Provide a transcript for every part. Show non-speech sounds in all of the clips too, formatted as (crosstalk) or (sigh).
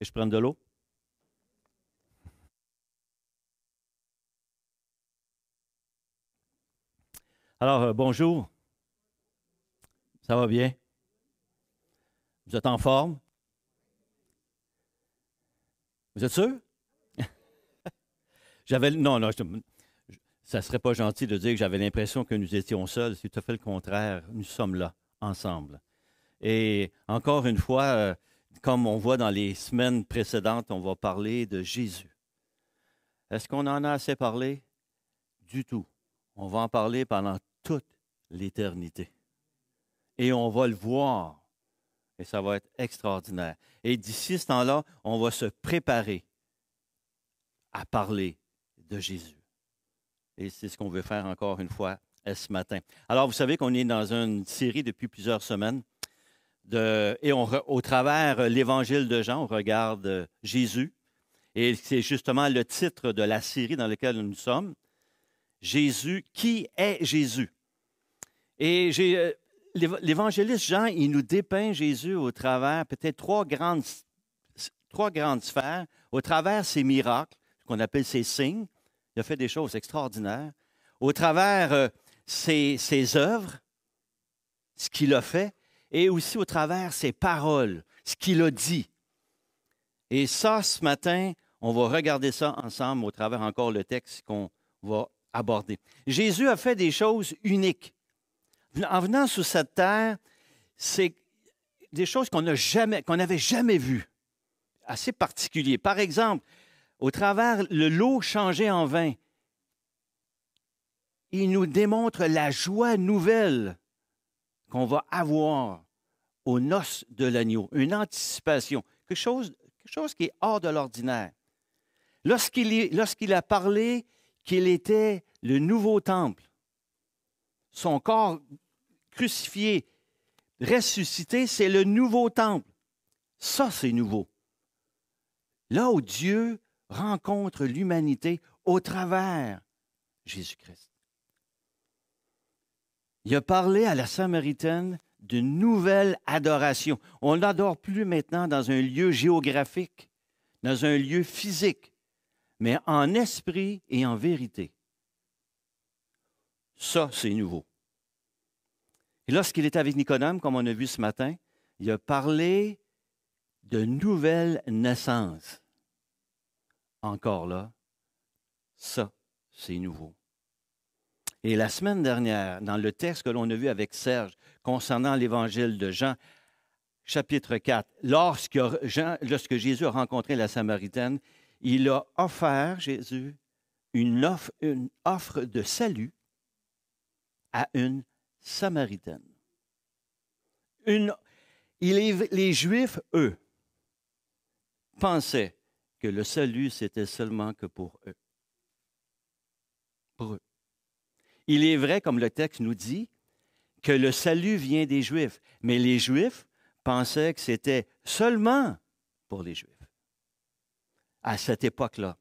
Et je prends de l'eau? Alors, euh, bonjour. Ça va bien? Vous êtes en forme? Vous êtes sûr? (laughs) j'avais. Non, non, ça ne serait pas gentil de dire que j'avais l'impression que nous étions seuls. C'est tout à fait le contraire. Nous sommes là, ensemble. Et encore une fois, euh, comme on voit dans les semaines précédentes, on va parler de Jésus. Est-ce qu'on en a assez parlé? Du tout. On va en parler pendant toute l'éternité. Et on va le voir. Et ça va être extraordinaire. Et d'ici ce temps-là, on va se préparer à parler de Jésus. Et c'est ce qu'on veut faire encore une fois eh, ce matin. Alors, vous savez qu'on est dans une série depuis plusieurs semaines et au travers euh, l'évangile de Jean, on regarde euh, Jésus. Et c'est justement le titre de la série dans laquelle nous sommes. Jésus, qui est Jésus? Et euh, l'évangéliste Jean, il nous dépeint Jésus au travers peut-être trois grandes, trois sphères, au travers ses miracles, ce qu'on appelle ses signes. Il a fait des choses extraordinaires. Au travers ses œuvres, ce qu'il a fait, et aussi au travers ses paroles, ce qu'il a dit. Et ça, ce matin, on va regarder ça ensemble au travers encore le texte qu'on va aborder. Jésus a fait des choses uniques. En venant sur cette terre, c'est des choses qu'on jamais, n'avait jamais vues. Assez particulier. Par exemple, au travers le lot changé en vin, il nous démontre la joie nouvelle qu'on va avoir aux noces de l'agneau, une anticipation, quelque chose, quelque chose qui est hors de l'ordinaire. Lorsqu'il a parlé qu'il était le nouveau temple, son corps crucifié, ressuscité, c'est le nouveau temple. Ça, c'est nouveau. Là où Dieu rencontre l'humanité au travers Jésus-Christ. Il a parlé à la Samaritaine d'une nouvelle adoration. On n'adore plus maintenant dans un lieu géographique, dans un lieu physique, mais en esprit et en vérité. Ça, c'est nouveau. Et lorsqu'il était avec Nicodème, comme on a vu ce matin, il a parlé de nouvelle naissance. Encore là, ça, c'est nouveau. Et la semaine dernière, dans le texte que l'on a vu avec Serge concernant l'évangile de Jean, chapitre 4, lorsque, Jésus a rencontré la Samaritaine, il a offert, Jésus, une offre, de salut à une Samaritaine. les, les Juifs, eux, pensaient que le salut, c'était seulement que pour eux. Pour eux. Il est vrai, comme le texte nous dit, que le salut vient des Juifs, mais les Juifs pensaient que c'était seulement pour les Juifs à cette époque-là.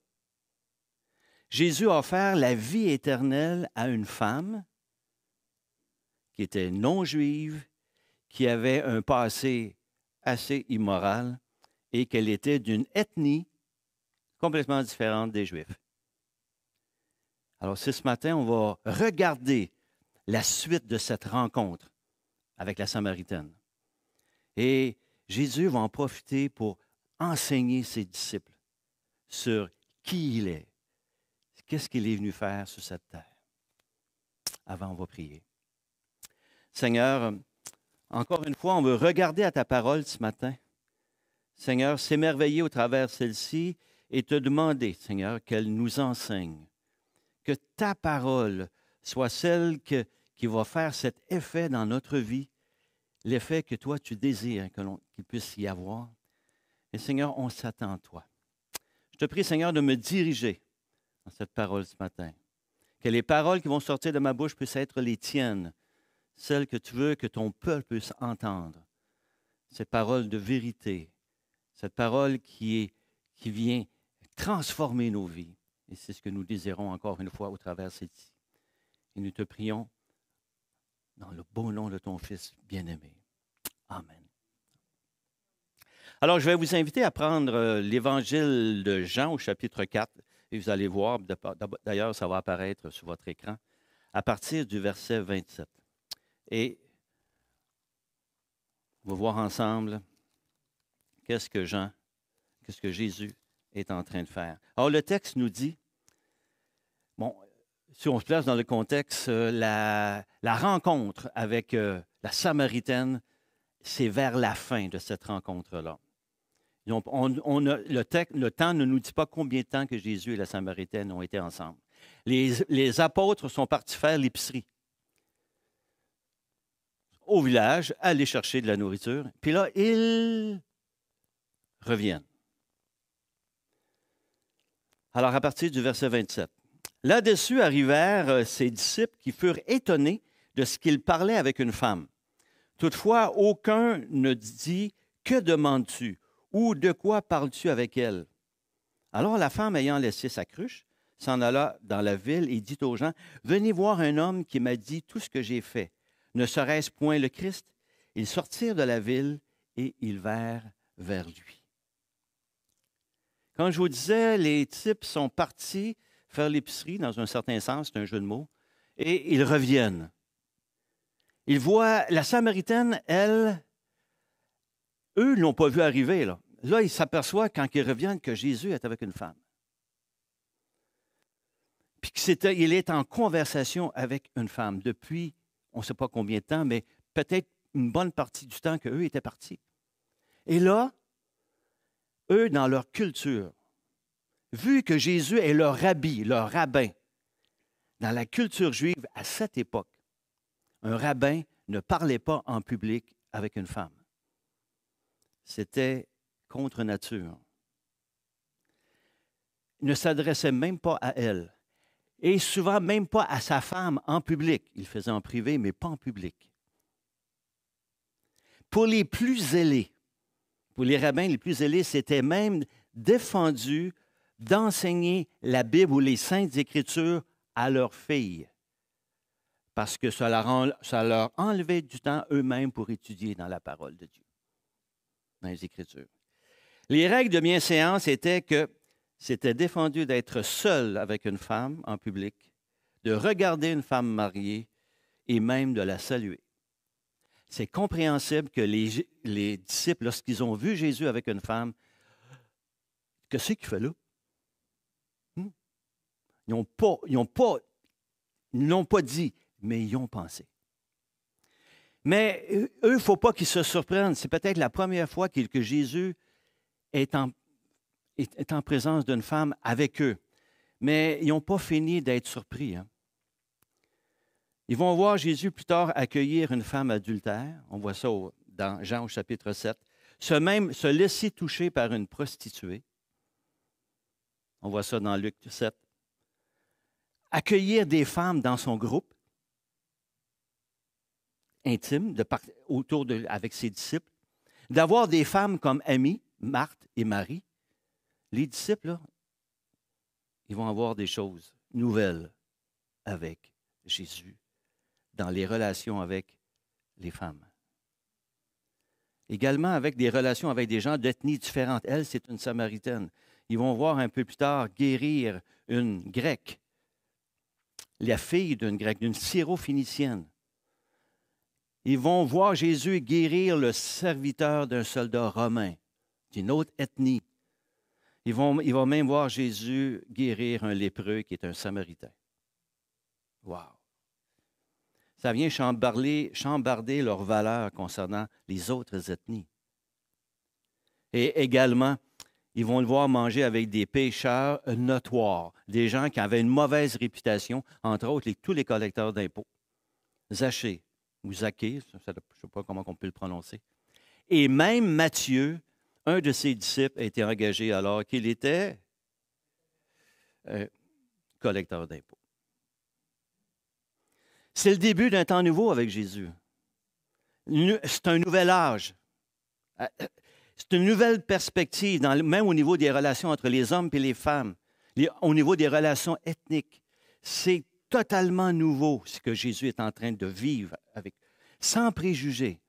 Jésus a offert la vie éternelle à une femme qui était non juive, qui avait un passé assez immoral et qu'elle était d'une ethnie complètement différente des Juifs. Alors, c'est ce matin, on va regarder la suite de cette rencontre avec la Samaritaine. Et Jésus va en profiter pour enseigner ses disciples sur qui il est, qu'est-ce qu'il est venu faire sur cette terre. Avant, on va prier. Seigneur, encore une fois, on veut regarder à ta parole ce matin. Seigneur, s'émerveiller au travers de celle-ci et te demander, Seigneur, qu'elle nous enseigne que ta parole soit celle qui va faire cet effet dans notre vie, l'effet que toi tu désires qu'il puisse y avoir. Et Seigneur, on s'attend à toi. Je te prie, Seigneur, de me diriger dans cette parole ce matin. Que les paroles qui vont sortir de ma bouche puissent être les tiennes, celles que tu veux que ton peuple puisse entendre. Cette parole de vérité, cette parole qui, est, qui vient transformer nos vies. Et c'est ce que nous désirons encore une fois au travers de cette. Et nous te prions dans le beau nom de ton Fils bien-aimé. Amen. Alors, je vais vous inviter à prendre euh, l'évangile de Jean au chapitre 4. Et vous allez voir, d'ailleurs, ça va apparaître sur votre écran, à partir du verset 27. Et on va voir ensemble qu'est-ce que Jean, qu'est-ce que Jésus est en train de faire. Alors, le texte nous dit, Bon, si on se place dans le contexte, euh, la, rencontre avec euh, la Samaritaine, c'est vers la fin de cette rencontre-là. On, le, le, temps ne nous dit pas combien de temps que Jésus et la Samaritaine ont été ensemble. Les, les apôtres sont partis faire l'épicerie au village, aller chercher de la nourriture. Puis là, ils reviennent. Alors, à partir du verset 27, Là-dessus arrivèrent euh, ses disciples qui furent étonnés de ce qu'il parlait avec une femme. Toutefois, aucun ne dit Que demandes-tu ou de quoi parles-tu avec elle Alors la femme, ayant laissé sa cruche, s'en alla dans la ville et dit aux gens Venez voir un homme qui m'a dit tout ce que j'ai fait. Ne serait-ce point le Christ Ils sortirent de la ville et ils vinrent vers lui. Quand je vous disais, les types sont partis faire l'épicerie, dans un certain sens, c'est un jeu de mots, et ils reviennent. Ils voient la Samaritaine, elle, eux ne l'ont pas vu arriver. Là, là ils s'aperçoivent quand ils reviennent que Jésus est avec une femme. Puis qu'il est en conversation avec une femme depuis, on ne sait pas combien de temps, mais peut-être une bonne partie du temps qu'eux étaient partis. Et là, eux, dans leur culture, vu que Jésus est leur rabbi, leur rabbin, dans la culture juive à cette époque, un rabbin ne parlait pas en public avec une femme. C'était contre nature. Il ne s'adressait même pas à elle et souvent même pas à sa femme en public. Il faisait en privé, mais pas en public. Pour les plus zélés, pour les rabbins les plus zélés, c'était même défendu d'enseigner la Bible ou les saintes écritures à leurs filles, parce que ça leur, enlevait du temps eux-mêmes pour étudier dans la parole de Dieu, dans les écritures. Les règles de bienséance étaient que c'était défendu d'être seul avec une femme en public, de regarder une femme mariée et même de la saluer. C'est compréhensible que les, disciples, lorsqu'ils ont vu Jésus avec une femme, que c'est qu'il fait là? Ils n'ont pas, ils n'ont pas, l'ont pas dit, mais ils ont pensé. Mais euh, eux, il ne faut pas qu'ils se surprennent. C'est peut-être la première fois que, Jésus est en, présence d'une femme avec eux. Mais ils n'ont pas fini d'être surpris. Hein. Ils vont voir Jésus plus tard accueillir une femme adultère. On voit ça dans Jean au chapitre 7. ce même se laisser toucher par une prostituée. On voit ça dans Luc 7 accueillir des femmes dans son groupe intime de autour de, avec ses disciples, d'avoir des femmes comme amies, Marthe et Marie, les disciples, ils vont avoir des choses nouvelles avec Jésus dans les relations avec les femmes. Également avec des relations avec des gens d'ethnies différentes. Elle, c'est une Samaritaine. Ils vont voir un peu plus tard guérir une grecque la fille d'une grecque, d'une syrophénicienne. Ils vont voir Jésus guérir le serviteur d'un soldat romain, d'une autre ethnie. Ils vont, ils vont même voir Jésus guérir un lépreux qui est un samaritain. Wow! Ça vient chambarder leurs valeurs concernant les autres ethnies. Et également, ils vont le voir manger avec des pêcheurs notoires, des gens qui avaient une mauvaise réputation, entre autres les, tous les collecteurs d'impôts. Zaché ou Zaché, je ne sais pas comment on peut le prononcer. Et même Matthieu, un de ses disciples, a été engagé alors qu'il était euh, collecteur d'impôts. C'est le début d'un temps nouveau avec Jésus. C'est un nouvel âge. Euh, euh, c'est une nouvelle perspective, même au niveau des relations entre les hommes et les femmes, au niveau des relations ethniques. C'est totalement nouveau ce que Jésus est en train de vivre avec, sans préjugés.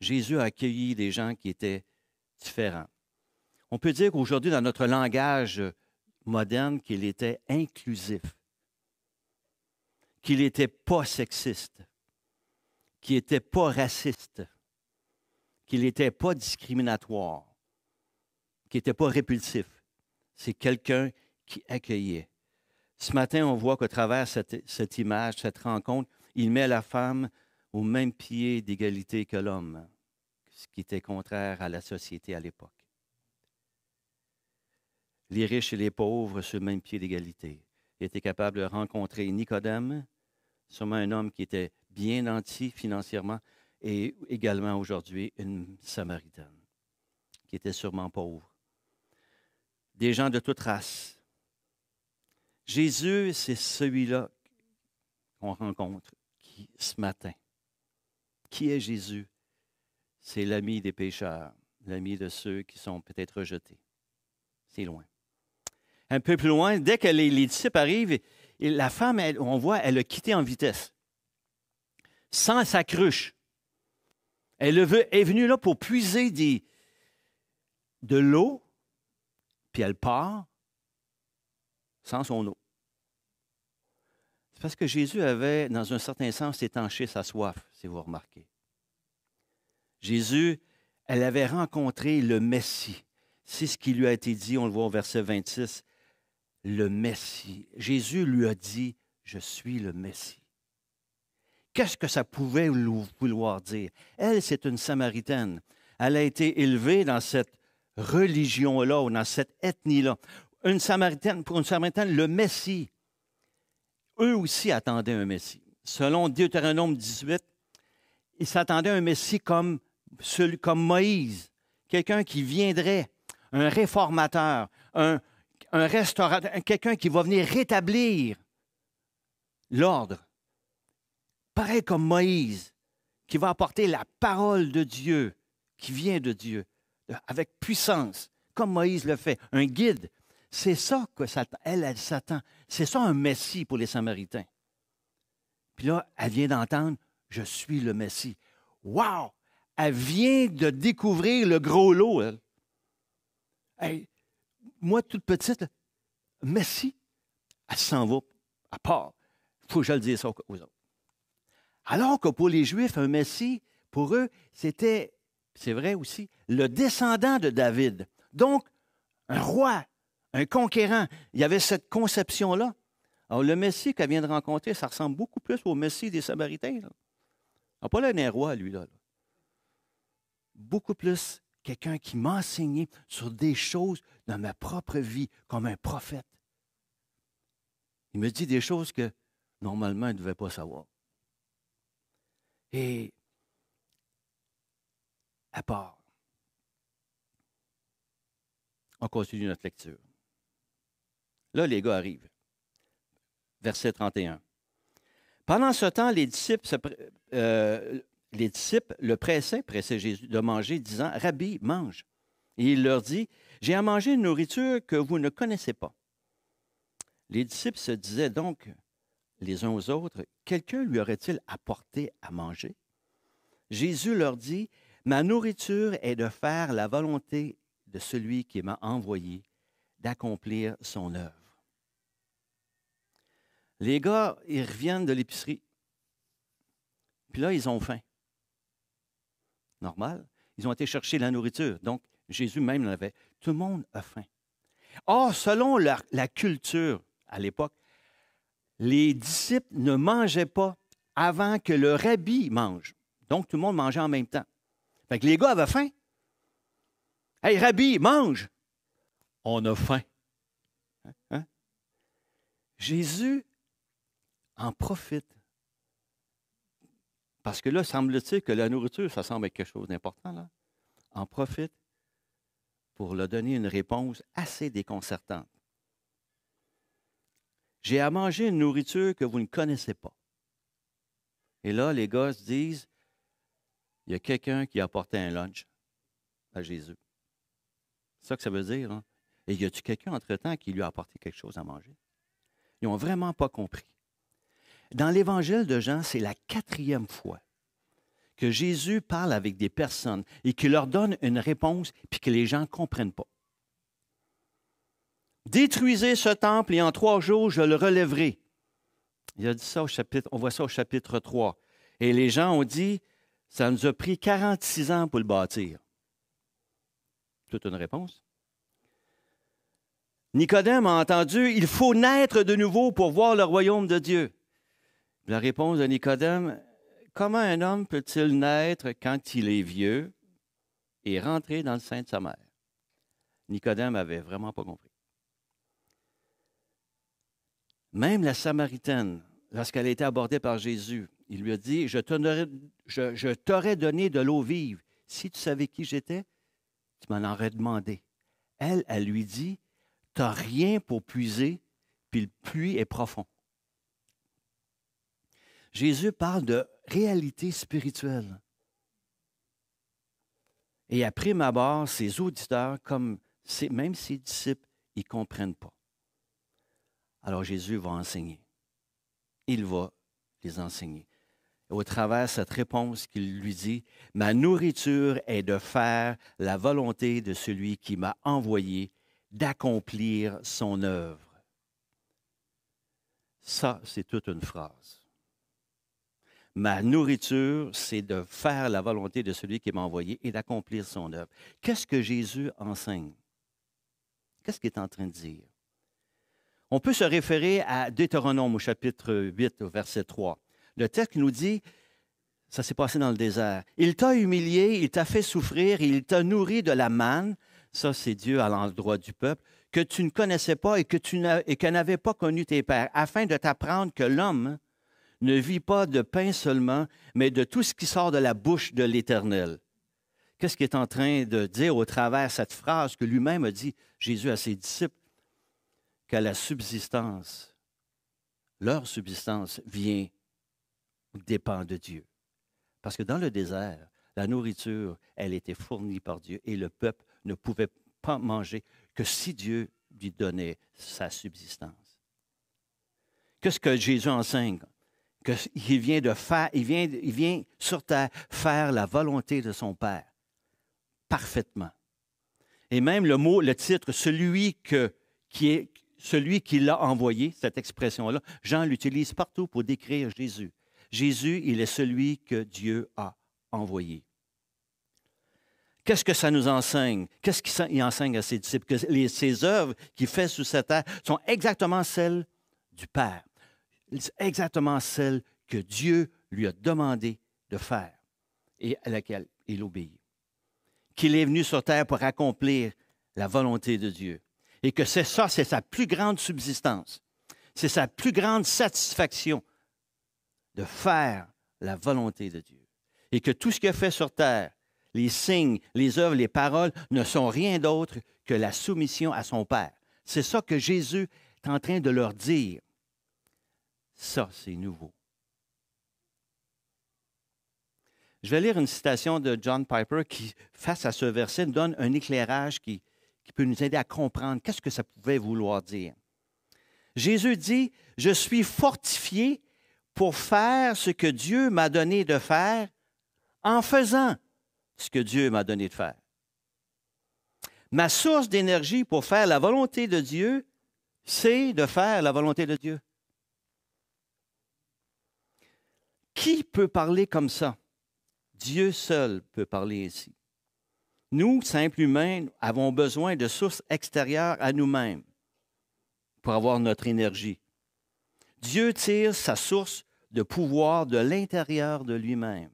Jésus a accueilli des gens qui étaient différents. On peut dire qu'aujourd'hui, dans notre langage moderne, qu'il était inclusif, qu'il n'était pas sexiste, qu'il n'était pas raciste qu'il n'était pas discriminatoire, qu'il n'était pas répulsif. C'est quelqu'un qui accueillait. Ce matin, on voit qu'à travers cette, cette image, cette rencontre, il met la femme au même pied d'égalité que l'homme, ce qui était contraire à la société à l'époque. Les riches et les pauvres ce même pied d'égalité. Il était capable de rencontrer Nicodème, sûrement un homme qui était bien nanti financièrement, et également aujourd'hui une Samaritaine qui était sûrement pauvre. Des gens de toute race. Jésus, c'est celui-là qu'on rencontre qui, ce matin. Qui est Jésus? C'est l'ami des pécheurs, l'ami de ceux qui sont peut-être rejetés. C'est loin. Un peu plus loin, dès que les, disciples arrivent, la femme, on voit, elle a quitté en vitesse, sans sa cruche. Elle est venue là pour puiser de l'eau, puis elle part sans son eau. C'est parce que Jésus avait, dans un certain sens, étanché sa soif, si vous remarquez. Jésus, elle avait rencontré le Messie. C'est ce qui lui a été dit, on le voit au verset 26, le Messie. Jésus lui a dit, je suis le Messie. Qu'est-ce que ça pouvait vouloir dire? Elle, c'est une Samaritaine. Elle a été élevée dans cette religion-là ou dans cette ethnie-là. Une Samaritaine, pour une Samaritaine, le Messie, eux aussi attendaient un Messie. Selon Deutéronome 18, ils s'attendaient à un Messie comme, comme Moïse, quelqu'un qui viendrait, un réformateur, un, un restaurateur, quelqu'un qui va venir rétablir l'ordre pareil comme Moïse, qui va apporter la parole de Dieu, qui vient de Dieu, avec puissance, comme Moïse le fait, un guide. C'est ça que elle, s'attend. C'est ça un Messie pour les Samaritains. Puis là, elle vient d'entendre, je suis le Messie. Wow! Elle vient de découvrir le gros lot, moi, toute petite, Messie, elle s'en va, à part. Il faut que je le dise ça aux autres. Alors que pour les Juifs, un Messie, pour eux, c'était, c'est vrai aussi, le descendant de David. Donc, un roi, un conquérant. Il y avait cette conception-là. Alors, le Messie qu'elle vient de rencontrer, ça ressemble beaucoup plus au Messie des Samaritains. Ah, pas un roi, lui, là. Beaucoup plus quelqu'un qui m'enseignait sur des choses dans ma propre vie, comme un prophète. Il me dit des choses que normalement, il ne devait pas savoir et à part. On continue notre lecture. Là, les gars arrivent. Verset 31. Pendant ce temps, les disciples, euh, les disciples le pressaient, pressaient Jésus de manger, disant, Rabbi, mange. Et il leur dit, J'ai à manger une nourriture que vous ne connaissez pas. Les disciples se disaient donc, les uns aux autres, quelqu'un lui aurait-il apporté à manger? Jésus leur dit, Ma nourriture est de faire la volonté de celui qui m'a envoyé, d'accomplir son œuvre. Les gars, ils reviennent de l'épicerie. Puis là, ils ont faim. Normal. Ils ont été chercher la nourriture. Donc, Jésus même l'avait. Tout le monde a faim. Or, selon la culture à l'époque, les disciples ne mangeaient pas avant que le rabbi mange. Donc, tout le monde mangeait en même temps. Fait que les gars avaient faim. Hey, rabbi, mange! On a faim. Hein? Hein? Jésus en profite. Parce que là, semble-t-il que la nourriture, ça semble être quelque chose d'important, là. En profite pour leur donner une réponse assez déconcertante. J'ai à manger une nourriture que vous ne connaissez pas. Et là, les gars se disent, il y a quelqu'un qui a apporté un lunch à Jésus. C'est ça que ça veut dire. Hein? Et y a-tu quelqu'un entre-temps qui lui a apporté quelque chose à manger? Ils n'ont vraiment pas compris. Dans l'évangile de Jean, c'est la quatrième fois que Jésus parle avec des personnes et qu'il leur donne une réponse puis que les gens ne comprennent pas. Détruisez ce temple et en trois jours, je le relèverai. Il a dit ça au chapitre, on voit ça au chapitre 3. Et les gens ont dit, ça nous a pris 46 ans pour le bâtir. Toute une réponse. Nicodème a entendu, il faut naître de nouveau pour voir le royaume de Dieu. La réponse de Nicodème, comment un homme peut-il naître quand il est vieux et rentrer dans le sein de sa mère? Nicodème n'avait vraiment pas compris. Même la Samaritaine, lorsqu'elle a été abordée par Jésus, il lui a dit, je t'aurais donné de l'eau vive. Si tu savais qui j'étais, tu m'en aurais demandé. Elle, elle lui dit, tu n'as rien pour puiser, puis le puits est profond. Jésus parle de réalité spirituelle. Et à prime abord, ses auditeurs, comme même ses disciples, ils comprennent pas. Alors Jésus va enseigner. Il va les enseigner. au travers de cette réponse qu'il lui dit, Ma nourriture est de faire la volonté de celui qui m'a envoyé, d'accomplir son œuvre. Ça, c'est toute une phrase. Ma nourriture, c'est de faire la volonté de celui qui m'a envoyé et d'accomplir son œuvre. Qu'est-ce que Jésus enseigne? Qu'est-ce qu'il est en train de dire? On peut se référer à Deutéronome au chapitre 8, au verset 3. Le texte nous dit, ça s'est passé dans le désert, il t'a humilié, il t'a fait souffrir, il t'a nourri de la manne, ça c'est Dieu à l'endroit du peuple, que tu ne connaissais pas et que tu n'avais pas connu tes pères, afin de t'apprendre que l'homme ne vit pas de pain seulement, mais de tout ce qui sort de la bouche de l'Éternel. Qu'est-ce qu'il est en train de dire au travers de cette phrase que lui-même a dit Jésus à ses disciples que la subsistance, leur subsistance vient ou dépend de Dieu. Parce que dans le désert, la nourriture, elle était fournie par Dieu et le peuple ne pouvait pas manger que si Dieu lui donnait sa subsistance. Qu'est-ce que Jésus enseigne? Qu'il vient de faire, il vient, vient sur terre faire la volonté de son Père parfaitement. Et même le mot, le titre, celui que, qui est, celui qui l'a envoyé, cette expression-là, Jean l'utilise partout pour décrire Jésus. Jésus, il est celui que Dieu a envoyé. Qu'est-ce que ça nous enseigne? Qu'est-ce qu'il enseigne à ses disciples? Que ses œuvres qu'il fait sous cette terre sont exactement celles du Père, exactement celles que Dieu lui a demandé de faire et à laquelle il obéit. Qu'il est venu sur terre pour accomplir la volonté de Dieu et que c'est ça, c'est sa plus grande subsistance. C'est sa plus grande satisfaction de faire la volonté de Dieu. Et que tout ce qu'il a fait sur terre, les signes, les œuvres, les paroles, ne sont rien d'autre que la soumission à son Père. C'est ça que Jésus est en train de leur dire. Ça, c'est nouveau. Je vais lire une citation de John Piper qui, face à ce verset, donne un éclairage qui, peut nous aider à comprendre qu'est-ce que ça pouvait vouloir dire. Jésus dit, je suis fortifié pour faire ce que Dieu m'a donné de faire en faisant ce que Dieu m'a donné de faire. Ma source d'énergie pour faire la volonté de Dieu, c'est de faire la volonté de Dieu. Qui peut parler comme ça? Dieu seul peut parler ainsi. Nous, simples humains, avons besoin de sources extérieures à nous-mêmes pour avoir notre énergie. Dieu tire sa source de pouvoir de l'intérieur de lui-même.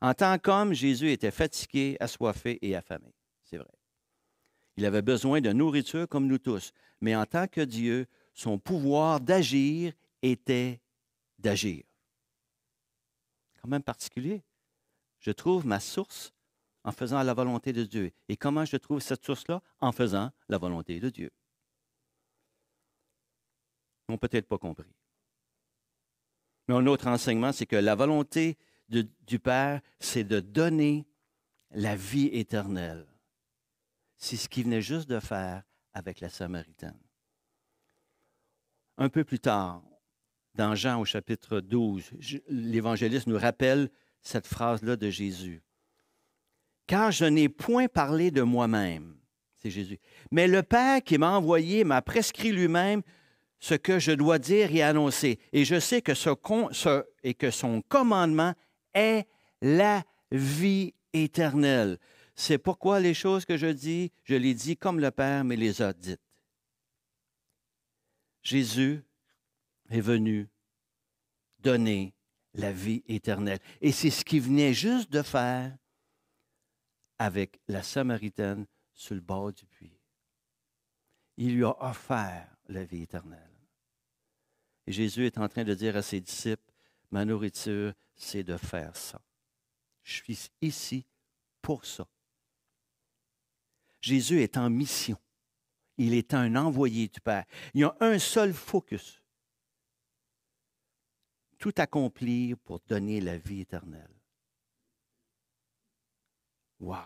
En tant qu'homme, Jésus était fatigué, assoiffé et affamé. C'est vrai. Il avait besoin de nourriture comme nous tous. Mais en tant que Dieu, son pouvoir d'agir était d'agir. Quand même particulier. Je trouve ma source en faisant la volonté de Dieu. Et comment je trouve cette source-là? En faisant la volonté de Dieu. Ils n'ont peut-être pas compris. Mais un autre enseignement, c'est que la volonté du Père, c'est de donner la vie éternelle. C'est ce qu'il venait juste de faire avec la Samaritaine. Un peu plus tard, dans Jean au chapitre 12, l'évangéliste nous rappelle cette phrase-là de Jésus car je n'ai point parlé de moi-même. C'est Jésus. Mais le Père qui m'a envoyé m'a prescrit lui-même ce que je dois dire et annoncer. Et je sais que, ce que son commandement est la vie éternelle. C'est pourquoi les choses que je dis, je les dis comme le Père me les a dites. Jésus est venu donner la vie éternelle. Et c'est ce qu'il venait juste de faire avec la Samaritaine sur le bord du puits. Il lui a offert la vie éternelle. Et Jésus est en train de dire à ses disciples, ma nourriture, c'est de faire ça. Je suis ici pour ça. Jésus est en mission. Il est un envoyé du Père. Il y a un seul focus. Tout accomplir pour donner la vie éternelle. Wow!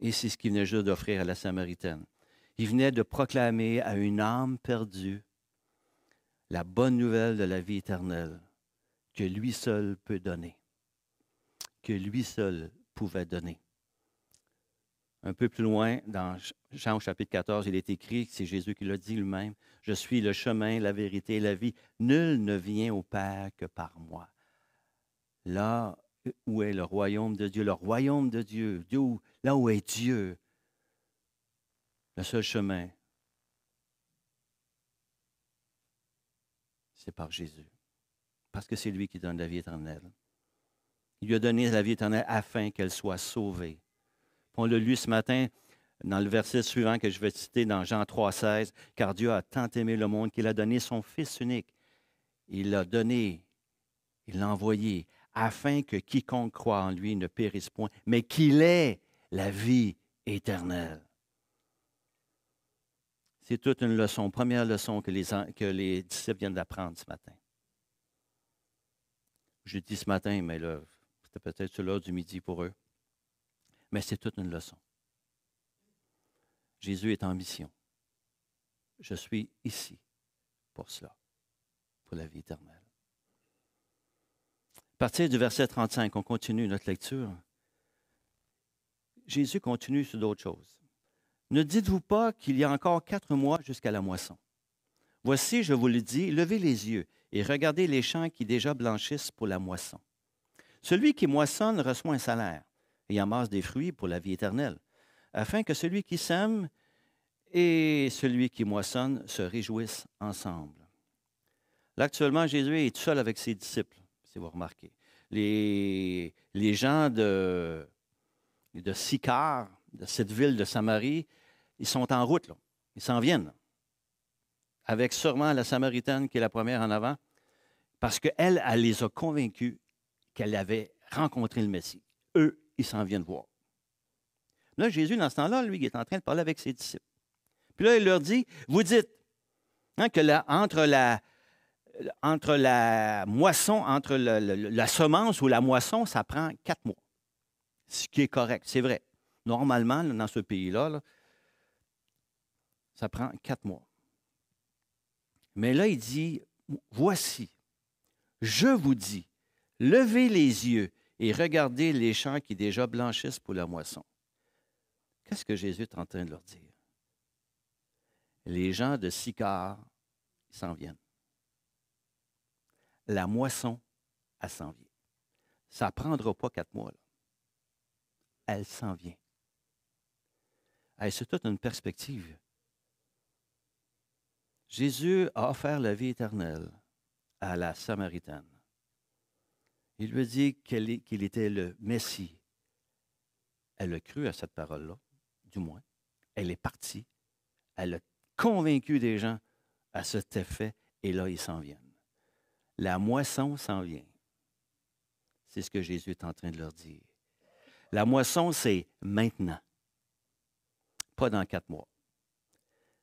Et c'est ce qu'il venait juste d'offrir à la Samaritaine. Il venait de proclamer à une âme perdue la bonne nouvelle de la vie éternelle que lui seul peut donner, que lui seul pouvait donner. Un peu plus loin, dans Jean chapitre 14, il est écrit, c'est Jésus qui l'a dit lui-même, Je suis le chemin, la vérité la vie. Nul ne vient au Père que par moi. Là, où est le royaume de Dieu, le royaume de Dieu, Dieu là où est Dieu, le seul chemin, c'est par Jésus. Parce que c'est lui qui donne la vie éternelle. Il lui a donné la vie éternelle afin qu'elle soit sauvée. On l'a lu ce matin dans le verset suivant que je vais citer dans Jean 16. « Car Dieu a tant aimé le monde qu'il a donné son Fils unique. Il l'a donné, il l'a envoyé afin que quiconque croit en lui ne périsse point, mais qu'il ait la vie éternelle. C'est toute une leçon, première leçon que les, disciples viennent d'apprendre ce matin. Je dis ce matin, mais là, c'était peut-être l'heure du midi pour eux. Mais c'est toute une leçon. Jésus est en mission. Je suis ici pour cela, pour la vie éternelle partir du verset 35, on continue notre lecture. Jésus continue sur d'autres choses. Ne dites-vous pas qu'il y a encore quatre mois jusqu'à la moisson. Voici, je vous le dis, levez les yeux et regardez les champs qui déjà blanchissent pour la moisson. Celui qui moissonne reçoit un salaire et amasse des fruits pour la vie éternelle, afin que celui qui sème et celui qui moissonne se réjouissent ensemble. L'actuellement actuellement, Jésus est seul avec ses disciples si vous remarquez. Les, les gens de, de Sicar, de cette ville de Samarie, ils sont en route, là. ils s'en viennent. Avec sûrement la Samaritaine qui est la première en avant, parce qu'elle, elle les a convaincus qu'elle avait rencontré le Messie. Eux, ils s'en viennent voir. Là, Jésus, dans ce temps-là, lui, il est en train de parler avec ses disciples. Puis là, il leur dit, vous dites hein, que là, entre la, entre la moisson, entre la semence ou la moisson, ça prend quatre mois. Ce qui est correct, c'est vrai. Normalement, dans ce pays-là, là, ça prend quatre mois. Mais là, il dit, voici, je vous dis, levez les yeux et regardez les champs qui déjà blanchissent pour la moisson. Qu'est-ce que Jésus est en train de leur dire? Les gens de Sicard s'en viennent la moisson, elle s'en vient. Ça ne prendra pas quatre mois. Elle s'en vient. C'est toute une perspective. Jésus a offert la vie éternelle à la Samaritaine. Il lui a dit qu'il était le Messie. Elle a cru à cette parole-là, du moins. Elle est partie. Elle a convaincu des gens à cet effet, et là, ils s'en viennent. La moisson s'en vient. C'est ce que Jésus est en train de leur dire. La moisson, c'est maintenant, pas dans quatre mois.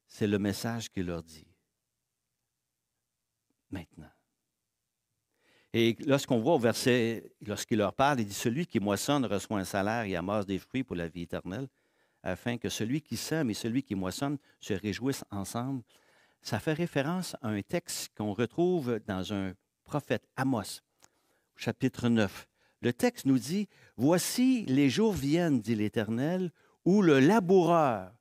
C'est le message qu'il leur dit. Maintenant. Et lorsqu'on voit au verset, lorsqu'il leur parle, il dit Celui qui moissonne reçoit un salaire et amasse des fruits pour la vie éternelle, afin que celui qui sème et celui qui moissonne se réjouissent ensemble ça fait référence à un texte qu'on retrouve dans un prophète Amos, chapitre 9. Le texte nous dit, Voici les jours viennent, dit l'Éternel, où le laboureur,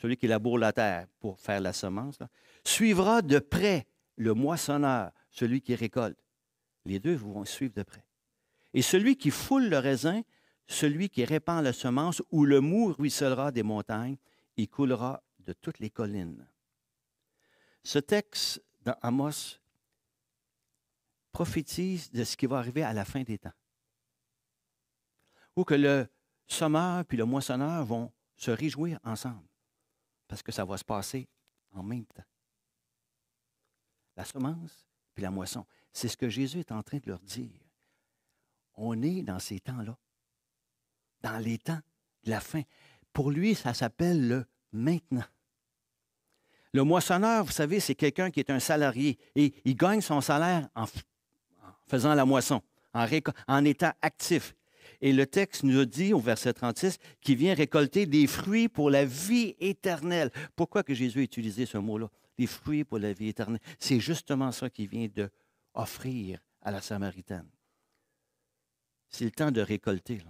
celui qui laboure la terre pour faire la semence, suivra de près le moissonneur, celui qui récolte. Les deux vont suivre de près. Et celui qui foule le raisin, celui qui répand la semence, où le mou ruissellera des montagnes, il coulera de toutes les collines. Ce texte dans Amos prophétise de ce qui va arriver à la fin des temps. Ou que le sommeur puis le moissonneur vont se réjouir ensemble parce que ça va se passer en même temps. La semence puis la moisson. C'est ce que Jésus est en train de leur dire. On est dans ces temps-là, dans les temps de la fin. Pour lui, ça s'appelle le maintenant. Le moissonneur, vous savez, c'est quelqu'un qui est un salarié et il gagne son salaire en, faisant la moisson, en, étant actif. Et le texte nous dit au verset 36 qu'il vient récolter des fruits pour la vie éternelle. Pourquoi que Jésus a utilisé ce mot-là? Des fruits pour la vie éternelle. C'est justement ça qu'il vient de à la Samaritaine. C'est le temps de récolter,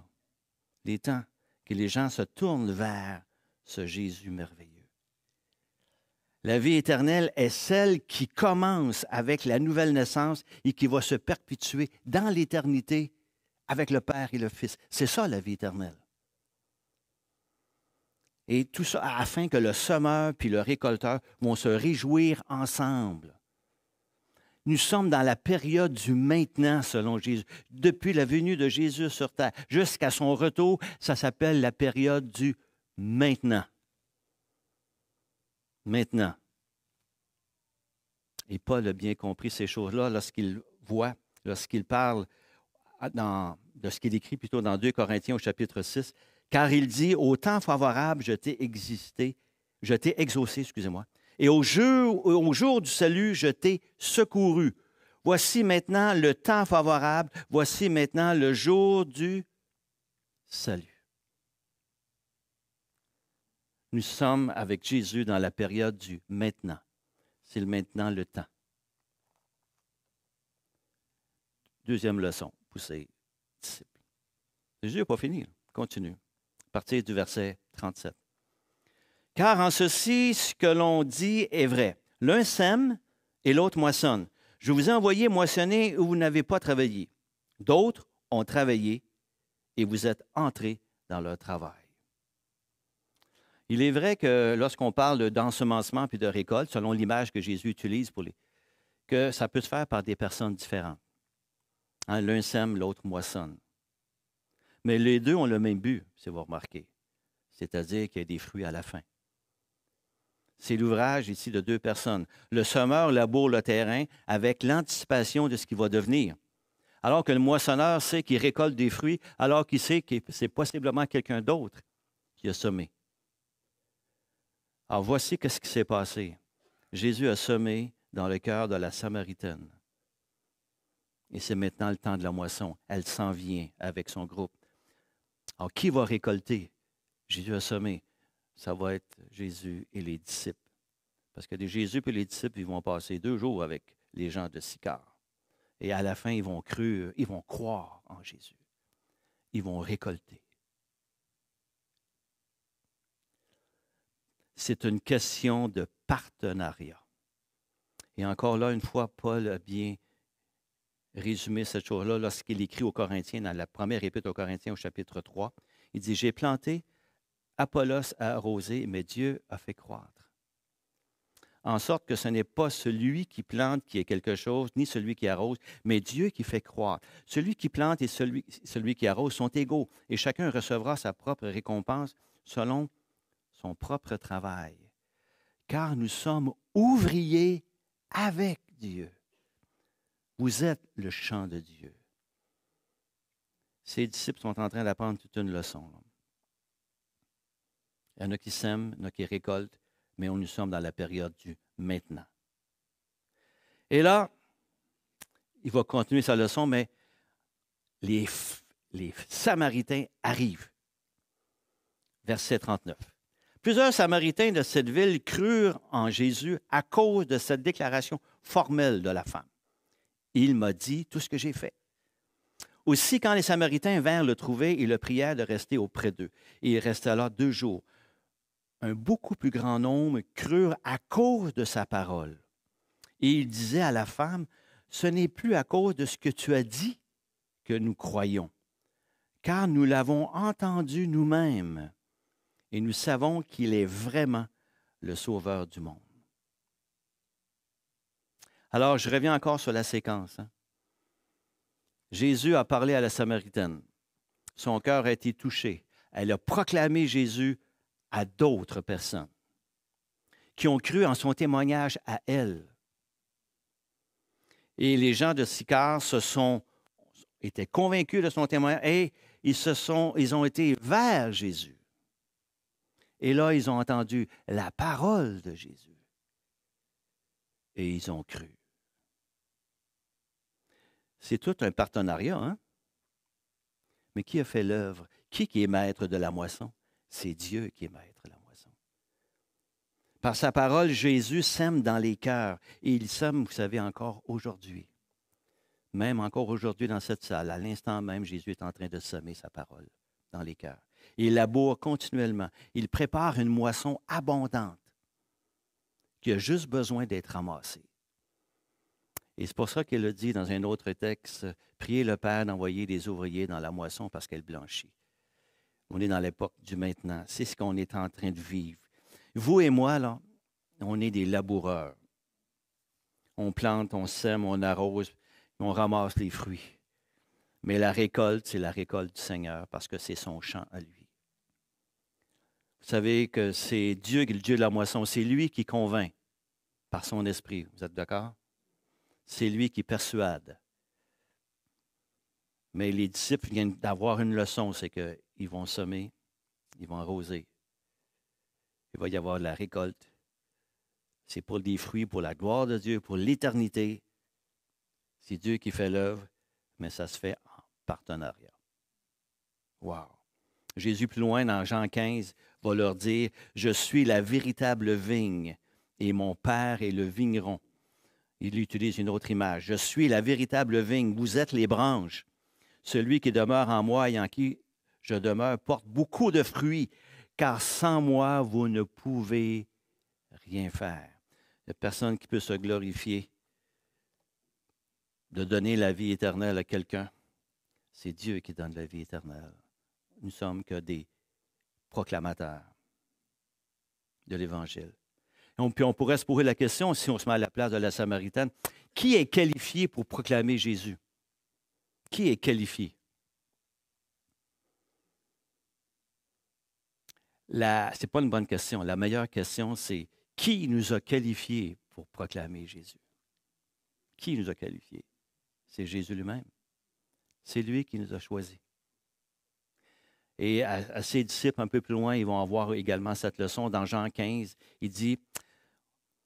Les temps que les gens se tournent vers ce Jésus merveilleux. La vie éternelle est celle qui commence avec la nouvelle naissance et qui va se perpétuer dans l'éternité avec le Père et le Fils. C'est ça la vie éternelle. Et tout ça afin que le semeur puis le récolteur vont se réjouir ensemble. Nous sommes dans la période du maintenant, selon Jésus. Depuis la venue de Jésus sur terre jusqu'à son retour, ça s'appelle la période du maintenant maintenant. Et Paul a bien compris ces choses-là lorsqu'il voit, lorsqu'il parle de ce qu'il écrit plutôt dans 2 Corinthiens au chapitre 6, car il dit, au temps favorable, je t'ai existé, je t'ai exaucé, excusez-moi, et au au jour du salut, je t'ai secouru. Voici maintenant le temps favorable, voici maintenant le jour du salut. Nous sommes avec Jésus dans la période du maintenant. C'est le maintenant, le temps. Deuxième leçon pour disciples. Jésus n'est pas fini. Continue. À partir du verset 37. Car en ceci, ce que l'on dit est vrai. L'un sème et l'autre moissonne. Je vous ai envoyé moissonner où vous n'avez pas travaillé. D'autres ont travaillé et vous êtes entrés dans leur travail. Il est vrai que lorsqu'on parle d'ensemencement puis de récolte, selon l'image que Jésus utilise pour les, que ça peut se faire par des personnes différentes. Hein, l'un sème, l'autre moissonne. Mais les deux ont le même but, si vous remarquez, c'est-à-dire qu'il y a des fruits à la fin. C'est l'ouvrage ici de deux personnes. Le semeur laboure le terrain avec l'anticipation de ce qui va devenir. Alors que le moissonneur sait qu'il récolte des fruits, alors qu'il sait que c'est possiblement quelqu'un d'autre qui a semé. Alors voici qu'est-ce qui s'est passé. Jésus a semé dans le cœur de la Samaritaine. Et c'est maintenant le temps de la moisson. Elle s'en vient avec son groupe. Alors, qui va récolter? Jésus a semé. Ça va être Jésus et les disciples. Parce que Jésus et les disciples, ils vont passer deux jours avec les gens de Sicard. Et à la fin, ils vont, ils vont croire en Jésus. Ils vont récolter. c'est une question de partenariat. Et encore là, une fois, Paul a bien résumé cette chose-là lorsqu'il écrit aux Corinthiens, dans la première épître aux Corinthiens au chapitre 3. Il dit, j'ai planté, Apollos a arrosé, mais Dieu a fait croître. En sorte que ce n'est pas celui qui plante qui est quelque chose, ni celui qui arrose, mais Dieu qui fait croître. Celui qui plante et celui, celui qui arrose sont égaux, et chacun recevra sa propre récompense selon propre travail, car nous sommes ouvriers avec Dieu. Vous êtes le champ de Dieu. Ses disciples sont en train d'apprendre toute une leçon. Il y en a qui sèment, il y en a qui récoltent, mais nous sommes dans la période du maintenant. Et là, il va continuer sa leçon, mais les, les Samaritains arrivent. Verset 39. Plusieurs Samaritains de cette ville crurent en Jésus à cause de cette déclaration formelle de la femme. Il m'a dit tout ce que j'ai fait. Aussi, quand les Samaritains vinrent le trouver, ils le prièrent de rester auprès d'eux. Et il resta là deux jours. Un beaucoup plus grand nombre crurent à cause de sa parole. Et il disait à la femme, Ce n'est plus à cause de ce que tu as dit que nous croyons, car nous l'avons entendu nous-mêmes et nous savons qu'il est vraiment le sauveur du monde. Alors, je reviens encore sur la séquence. Hein. Jésus a parlé à la Samaritaine. Son cœur a été touché. Elle a proclamé Jésus à d'autres personnes qui ont cru en son témoignage à elle. Et les gens de Sicard se sont, étaient convaincus de son témoignage et ils, se sont, ils ont été vers Jésus. Et là, ils ont entendu la parole de Jésus. Et ils ont cru. C'est tout un partenariat, hein? Mais qui a fait l'œuvre? Qui qui est maître de la moisson? C'est Dieu qui est maître de la moisson. Par sa parole, Jésus sème dans les cœurs. Et il sème, vous savez, encore aujourd'hui. Même encore aujourd'hui dans cette salle, à l'instant même, Jésus est en train de semer sa parole dans les cœurs. Il laboure continuellement. Il prépare une moisson abondante qui a juste besoin d'être ramassée. Et c'est pour ça qu'il le dit dans un autre texte, priez le Père d'envoyer des ouvriers dans la moisson parce qu'elle blanchit. On est dans l'époque du maintenant. C'est ce qu'on est en train de vivre. Vous et moi, là, on est des laboureurs. On plante, on sème, on arrose, on ramasse les fruits. Mais la récolte, c'est la récolte du Seigneur parce que c'est son champ à lui. Vous savez que c'est Dieu qui est le Dieu de la moisson. C'est lui qui convainc par son esprit. Vous êtes d'accord? C'est lui qui persuade. Mais les disciples viennent d'avoir une leçon, c'est qu'ils vont semer, ils vont arroser. Il va y avoir de la récolte. C'est pour des fruits, pour la gloire de Dieu, pour l'éternité. C'est Dieu qui fait l'œuvre, mais ça se fait en partenariat. Wow. Jésus, plus loin, dans Jean 15, va leur dire, je suis la véritable vigne et mon Père est le vigneron. Il utilise une autre image. Je suis la véritable vigne, vous êtes les branches. Celui qui demeure en moi et en qui je demeure porte beaucoup de fruits, car sans moi, vous ne pouvez rien faire. Il personne qui peut se glorifier de donner la vie éternelle à quelqu'un. C'est Dieu qui donne la vie éternelle. Nous sommes que des proclamateur de l'Évangile. On, puis on pourrait se poser la question, si on se met à la place de la Samaritaine, qui est qualifié pour proclamer Jésus? Qui est qualifié? Ce n'est pas une bonne question. La meilleure question, c'est qui nous a qualifiés pour proclamer Jésus? Qui nous a qualifiés? C'est Jésus lui-même. C'est lui qui nous a choisis. Et à, ses disciples, un peu plus loin, ils vont avoir également cette leçon. Dans Jean 15, il dit,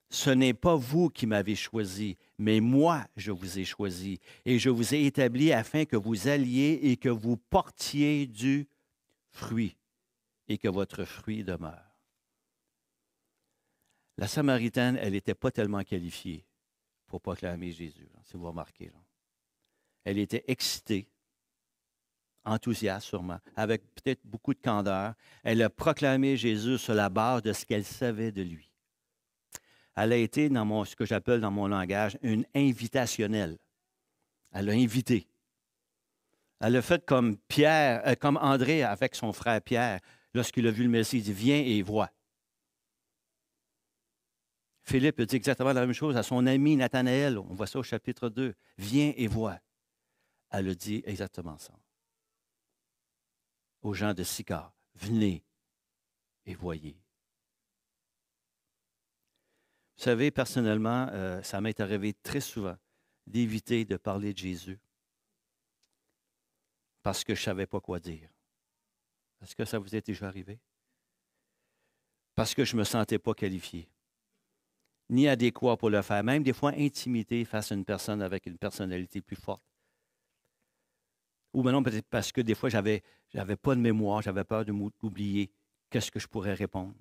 Ce n'est pas vous qui m'avez choisi, mais moi, je vous ai choisi, et je vous ai établi afin que vous alliez et que vous portiez du fruit, et que votre fruit demeure. La Samaritaine, elle n'était pas tellement qualifiée pour proclamer Jésus, si vous remarquez. Elle était excitée, enthousiaste sûrement, avec peut-être beaucoup de candeur. Elle a proclamé Jésus sur la base de ce qu'elle savait de lui. Elle a été, dans mon, ce que j'appelle dans mon langage, une invitationnelle. Elle a invité. Elle a fait comme Pierre, euh, comme André avec son frère Pierre, lorsqu'il a vu le Messie, il dit Viens et vois. Philippe dit exactement la même chose à son ami Nathanaël. On voit ça au chapitre 2. Viens et vois. Elle le dit exactement ça aux gens de Sicard, venez et voyez. Vous savez, personnellement, euh, ça m'est arrivé très souvent d'éviter de parler de Jésus parce que je ne savais pas quoi dire. Est-ce que ça vous est déjà arrivé? Parce que je ne me sentais pas qualifié, ni adéquat pour le faire. Même des fois, intimité face à une personne avec une personnalité plus forte. Ou maintenant, peut-être parce que des fois, j'avais, j'avais pas de mémoire, j'avais peur de m'oublier. Qu'est-ce que je pourrais répondre?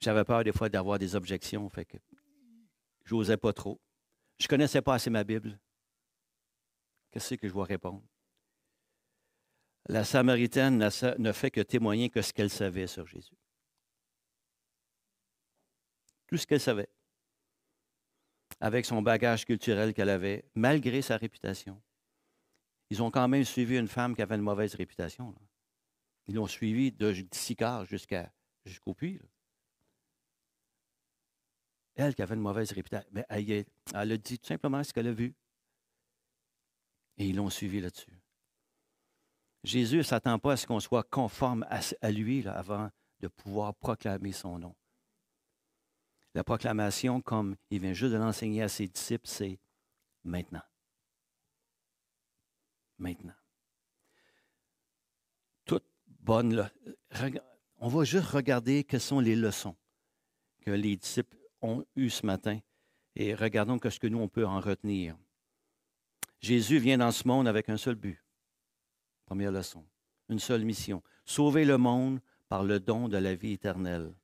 J'avais peur des fois d'avoir des objections, fait que j'osais pas trop. Je connaissais pas assez ma Bible. Qu'est-ce que je dois répondre? La Samaritaine ne fait que témoigner que ce qu'elle savait sur Jésus. Tout ce qu'elle savait avec son bagage culturel qu'elle avait, malgré sa réputation. Ils ont quand même suivi une femme qui avait une mauvaise réputation. Ils l'ont suivi de Sicard jusqu'à, jusqu'au puits. Elle qui avait une mauvaise réputation, ben, mais elle, a dit tout simplement ce qu'elle a vu. Et ils l'ont suivi là-dessus. Jésus ne s'attend pas à ce qu'on soit conforme à, lui avant de pouvoir proclamer son nom. La proclamation, comme il vient juste de l'enseigner à ses disciples, c'est maintenant. Maintenant. Toute bonne. On va juste regarder quelles sont les leçons que les disciples ont eues ce matin et regardons ce que nous, on peut en retenir. Jésus vient dans ce monde avec un seul but. Première leçon. Une seule mission. Sauver le monde par le don de la vie éternelle.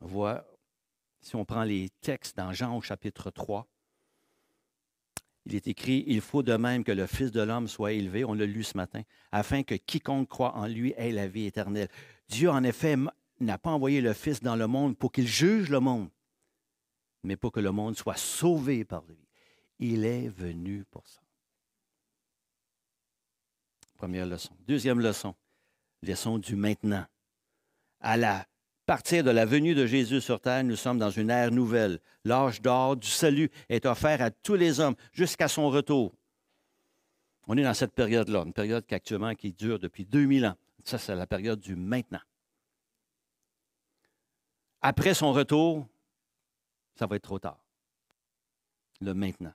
Vois si on prend les textes dans Jean au chapitre 3, il est écrit, Il faut de même que le Fils de l'homme soit élevé, on l'a lu ce matin, afin que quiconque croit en lui ait la vie éternelle. Dieu, en effet, n'a pas envoyé le Fils dans le monde pour qu'il juge le monde, mais pour que le monde soit sauvé par lui. Il est venu pour ça. Première leçon. Deuxième leçon, leçon du maintenant. À la partir de la venue de Jésus sur terre, nous sommes dans une ère nouvelle. L'âge d'or du salut est offert à tous les hommes jusqu'à son retour. On est dans cette période-là, une période qui actuellement qui dure depuis 2000 ans. Ça, c'est la période du maintenant. Après son retour, ça va être trop tard. Le maintenant.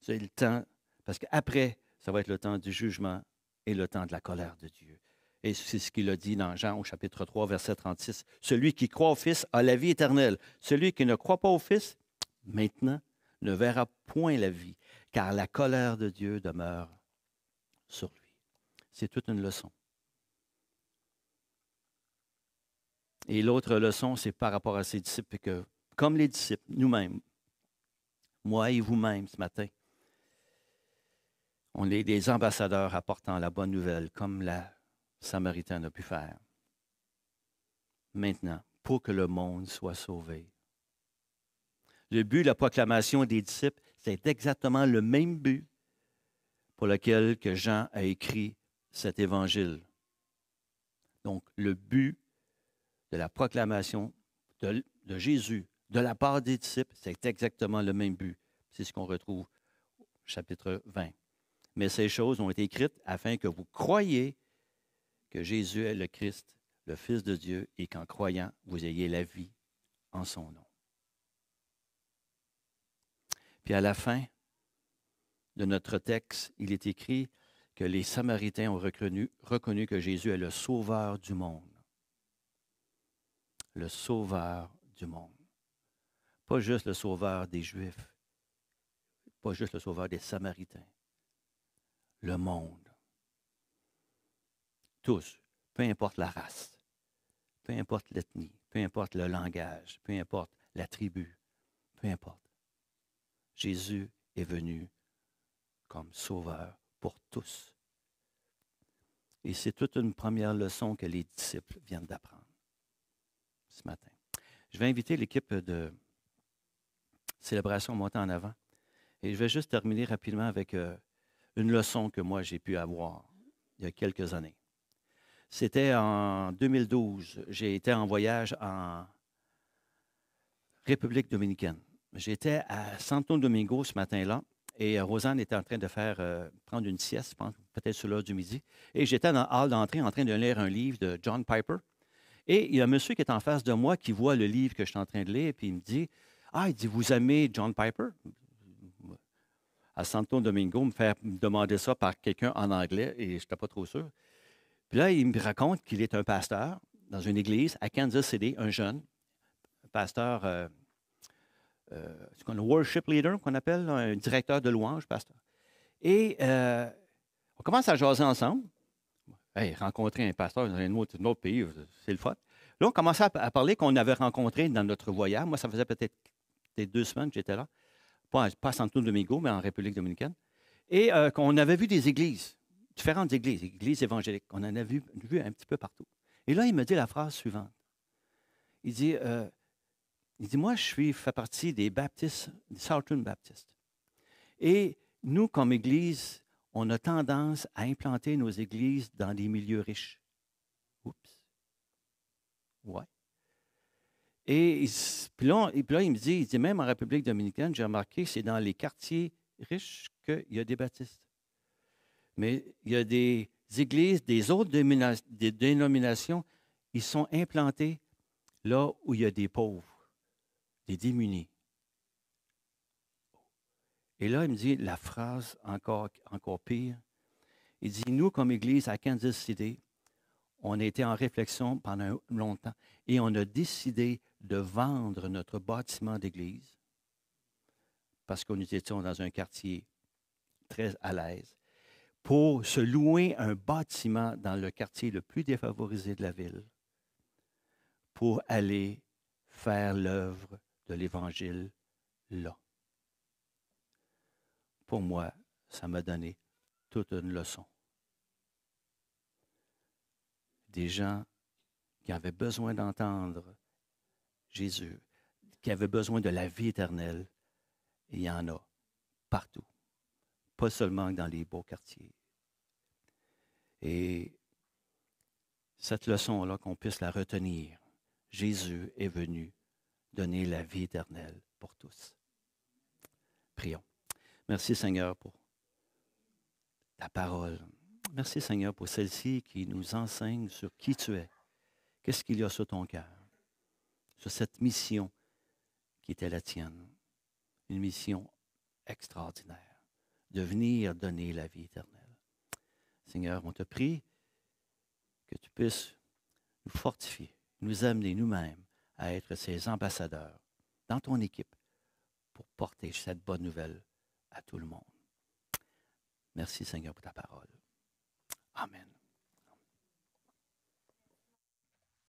C'est le temps, parce qu'après, ça va être le temps du jugement et le temps de la colère de Dieu. Et c'est ce qu'il a dit dans Jean au chapitre 3, verset 36. Celui qui croit au Fils a la vie éternelle. Celui qui ne croit pas au Fils, maintenant, ne verra point la vie, car la colère de Dieu demeure sur lui. C'est toute une leçon. Et l'autre leçon, c'est par rapport à ses disciples, que comme les disciples, nous-mêmes, moi et vous-même ce matin, on est des ambassadeurs apportant la bonne nouvelle, comme la Samaritain a pu faire. Maintenant, pour que le monde soit sauvé. Le but de la proclamation des disciples, c'est exactement le même but pour lequel que Jean a écrit cet évangile. Donc, le but de la proclamation de, de Jésus de la part des disciples, c'est exactement le même but. C'est ce qu'on retrouve au chapitre 20. Mais ces choses ont été écrites afin que vous croyiez que Jésus est le Christ, le Fils de Dieu, et qu'en croyant, vous ayez la vie en son nom. Puis à la fin de notre texte, il est écrit que les Samaritains ont reconnu, reconnu que Jésus est le Sauveur du monde. Le Sauveur du monde. Pas juste le Sauveur des Juifs, pas juste le Sauveur des Samaritains, le monde tous, peu importe la race, peu importe l'ethnie, peu importe le langage, peu importe la tribu, peu importe. Jésus est venu comme sauveur pour tous. Et c'est toute une première leçon que les disciples viennent d'apprendre ce matin. Je vais inviter l'équipe de célébration montée en avant. Et je vais juste terminer rapidement avec euh, une leçon que moi j'ai pu avoir il y a quelques années. C'était en 2012. J'ai été en voyage en République dominicaine. J'étais à Santo Domingo ce matin-là et euh, Rosanne était en train de faire euh, prendre une sieste, peut-être sur l'heure du midi. Et j'étais dans la hall d'entrée en train de lire un livre de John Piper. Et il y a un monsieur qui est en face de moi qui voit le livre que je suis en train de lire, et il me dit Ah, il dit, vous aimez John Piper À Santo Domingo, me faire demander ça par quelqu'un en anglais, et je n'étais pas trop sûr. Puis là, il me raconte qu'il est un pasteur dans une église à Kansas City, un jeune, un pasteur, euh, euh, un worship leader qu'on appelle, un directeur de louange, pasteur. Et euh, on commence à jaser ensemble. Hey, rencontrer un pasteur dans un autre, pays, c'est le fun. Là, on commençait à, parler qu'on avait rencontré dans notre voyage. Moi, ça faisait peut-être deux semaines que j'étais là. Pas, à Santo Domingo, mais en République dominicaine. Et qu'on avait vu des églises différentes églises, églises évangéliques. On en a vu, un petit peu partout. Et là, il me dit la phrase suivante. Il dit, euh, il dit moi, je fais partie des baptistes, des Southern Baptists. Et nous, comme Église, on a tendance à implanter nos églises dans des milieux riches. Oups. Ouais. Et, puis, là, et puis là, il me dit, il dit, même en République dominicaine, j'ai remarqué, c'est dans les quartiers riches qu'il y a des baptistes. Mais il y a des églises, des autres dénominations, ils sont implantés là où il y a des pauvres, des démunis. Et là, il me dit la phrase encore, encore pire. Il dit, nous, comme Église à Kansas City, on a été en réflexion pendant longtemps et on a décidé de vendre notre bâtiment d'église parce que nous étions dans un quartier très à l'aise pour se louer un bâtiment dans le quartier le plus défavorisé de la ville pour aller faire l'œuvre de l'Évangile là. Pour moi, ça m'a donné toute une leçon. Des gens qui avaient besoin d'entendre Jésus, qui avaient besoin de la vie éternelle, il y en a partout pas seulement dans les beaux quartiers. Et cette leçon-là, qu'on puisse la retenir, Jésus est venu donner la vie éternelle pour tous. Prions. Merci Seigneur pour ta parole. Merci Seigneur pour celle-ci qui nous enseigne sur qui tu es, qu'est-ce qu'il y a sur ton cœur, sur cette mission qui était la tienne, une mission extraordinaire de venir donner la vie éternelle. Seigneur, on te prie que tu puisses nous fortifier, nous amener nous-mêmes à être ces ambassadeurs dans ton équipe pour porter cette bonne nouvelle à tout le monde. Merci Seigneur pour ta parole. Amen.